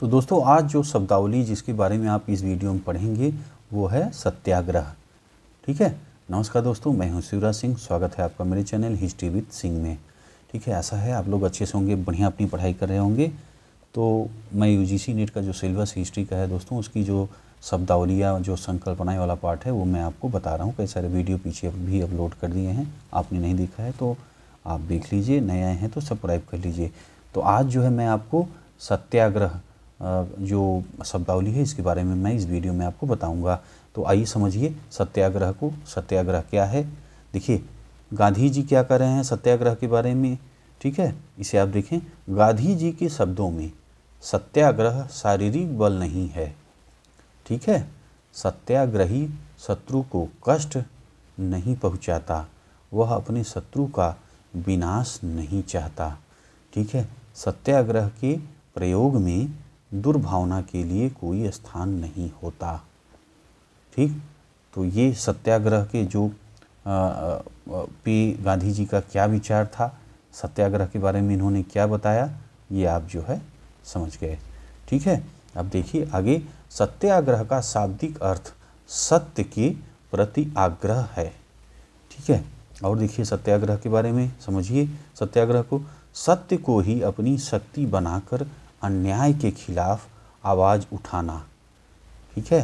तो दोस्तों आज जो शब्दावली जिसके बारे में आप इस वीडियो में पढ़ेंगे वो है सत्याग्रह ठीक है नमस्कार दोस्तों मैं हूं शिवराज सिंह स्वागत है आपका मेरे चैनल हिस्ट्री विद सिंह में ठीक है ऐसा है आप लोग अच्छे से होंगे बढ़िया अपनी पढ़ाई कर रहे होंगे तो मैं यू जी नेट का जो सिलेबस हिस्ट्री का है दोस्तों उसकी जो शब्दावलियाँ जो संकल्पनाएँ वाला पार्ट है वो मैं आपको बता रहा हूँ कई सारे वीडियो पीछे भी अपलोड कर दिए हैं आपने नहीं देखा है तो आप देख लीजिए नए आए हैं तो सब्सक्राइब कर लीजिए तो आज जो है मैं आपको सत्याग्रह जो शब्दावली है इसके बारे में मैं इस वीडियो में आपको बताऊंगा तो आइए समझिए सत्याग्रह को सत्याग्रह क्या है देखिए गांधी जी क्या कर रहे हैं सत्याग्रह के बारे में ठीक है इसे आप देखें गांधी जी के शब्दों में सत्याग्रह शारीरिक बल नहीं है ठीक है सत्याग्रही शत्रु को कष्ट नहीं पहुंचाता वह अपने शत्रु का विनाश नहीं चाहता ठीक है सत्याग्रह के प्रयोग में दुर्भावना के लिए कोई स्थान नहीं होता ठीक तो ये सत्याग्रह के जो पे गांधी जी का क्या विचार था सत्याग्रह के बारे में इन्होंने क्या बताया ये आप जो है समझ गए ठीक है अब देखिए आगे सत्याग्रह का शाब्दिक अर्थ सत्य के प्रति आग्रह है ठीक है और देखिए सत्याग्रह के बारे में समझिए सत्याग्रह को सत्य को ही अपनी शक्ति बनाकर अन्याय के खिलाफ आवाज़ उठाना ठीक है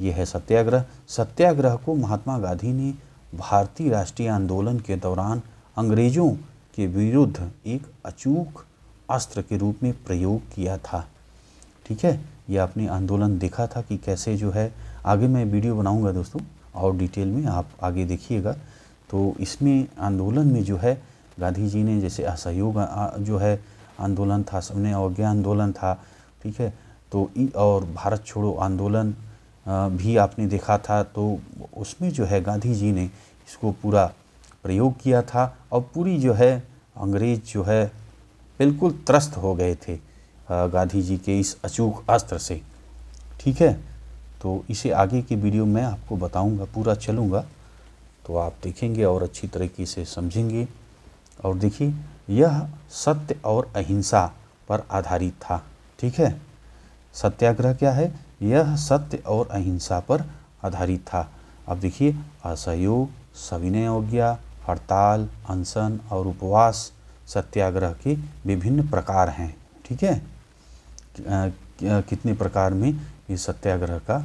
यह है सत्याग्रह सत्याग्रह को महात्मा गांधी ने भारतीय राष्ट्रीय आंदोलन के दौरान अंग्रेज़ों के विरुद्ध एक अचूक अस्त्र के रूप में प्रयोग किया था ठीक है ये आपने आंदोलन देखा था कि कैसे जो है आगे मैं वीडियो बनाऊंगा दोस्तों और डिटेल में आप आगे देखिएगा तो इसमें आंदोलन में जो है गांधी जी ने जैसे असहयोग जो है आंदोलन था सबने अवज्ञा आंदोलन था ठीक है तो और भारत छोड़ो आंदोलन भी आपने देखा था तो उसमें जो है गांधी जी ने इसको पूरा प्रयोग किया था और पूरी जो है अंग्रेज जो है बिल्कुल त्रस्त हो गए थे गांधी जी के इस अचूक अस्त्र से ठीक है तो इसे आगे की वीडियो में आपको बताऊंगा पूरा चलूंगा तो आप देखेंगे और अच्छी तरीके से समझेंगे और देखिए यह सत्य और अहिंसा पर आधारित था ठीक है सत्याग्रह क्या है यह सत्य और अहिंसा पर आधारित था अब देखिए असहयोग सविनय अवज्ञा हड़ताल अनशन और उपवास सत्याग्रह के विभिन्न प्रकार हैं ठीक है कितने प्रकार में ये सत्याग्रह का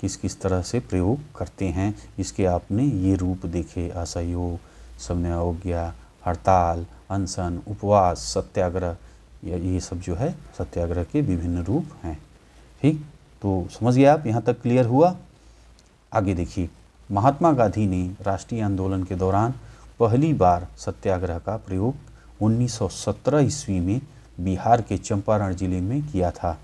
किस किस तरह से प्रयोग करते हैं इसके आपने ये रूप देखे असहयोग सविनय अवज्ञा हड़ताल अनशन उपवास सत्याग्रह ये सब जो है सत्याग्रह के विभिन्न रूप हैं ठीक तो समझ गए आप यहाँ तक क्लियर हुआ आगे देखिए महात्मा गांधी ने राष्ट्रीय आंदोलन के दौरान पहली बार सत्याग्रह का प्रयोग 1917 ईस्वी में बिहार के चंपारण जिले में किया था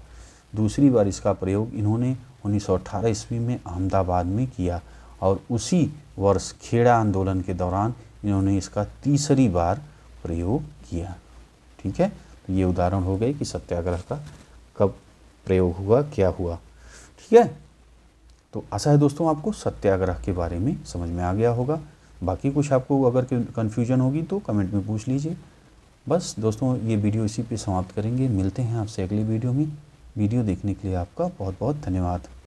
दूसरी बार इसका प्रयोग इन्होंने 1918 ईस्वी में अहमदाबाद में किया और उसी वर्ष खेड़ा आंदोलन के दौरान इन्होंने इसका तीसरी बार प्रयोग किया ठीक है तो ये उदाहरण हो गए कि सत्याग्रह का कब प्रयोग हुआ क्या हुआ ठीक है तो आशा है दोस्तों आपको सत्याग्रह के बारे में समझ में आ गया होगा बाकी कुछ आपको अगर कन्फ्यूजन होगी तो कमेंट में पूछ लीजिए बस दोस्तों ये वीडियो इसी पे समाप्त करेंगे मिलते हैं आपसे अगली वीडियो में वीडियो देखने के लिए आपका बहुत बहुत धन्यवाद